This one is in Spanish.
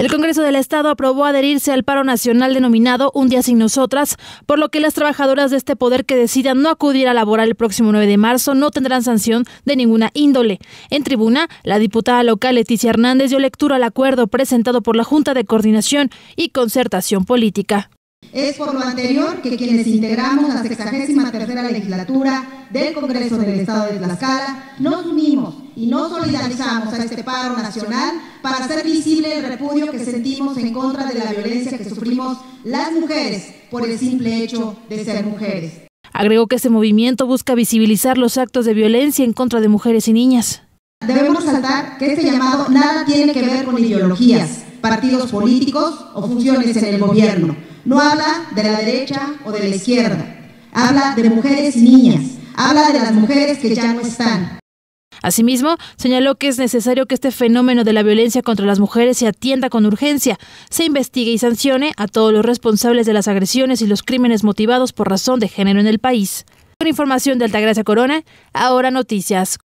El Congreso del Estado aprobó adherirse al paro nacional denominado Un día sin nosotras, por lo que las trabajadoras de este poder que decidan no acudir a laborar el próximo 9 de marzo no tendrán sanción de ninguna índole. En tribuna, la diputada local Leticia Hernández dio lectura al acuerdo presentado por la Junta de Coordinación y Concertación Política. Es por lo anterior que quienes integramos la 63 legislatura del Congreso del Estado de Tlaxcala nos unimos y no solidarizamos a este paro nacional para hacer visible el repudio que sentimos en contra de la violencia que sufrimos las mujeres por el simple hecho de ser mujeres. Agregó que este movimiento busca visibilizar los actos de violencia en contra de mujeres y niñas. Debemos resaltar que este llamado nada tiene que ver con ideologías, partidos políticos o funciones en el gobierno. No habla de la derecha o de la izquierda. Habla de mujeres y niñas. Habla de las mujeres que ya no están, Asimismo, señaló que es necesario que este fenómeno de la violencia contra las mujeres se atienda con urgencia, se investigue y sancione a todos los responsables de las agresiones y los crímenes motivados por razón de género en el país. Con información de Altagracia Corona, ahora noticias.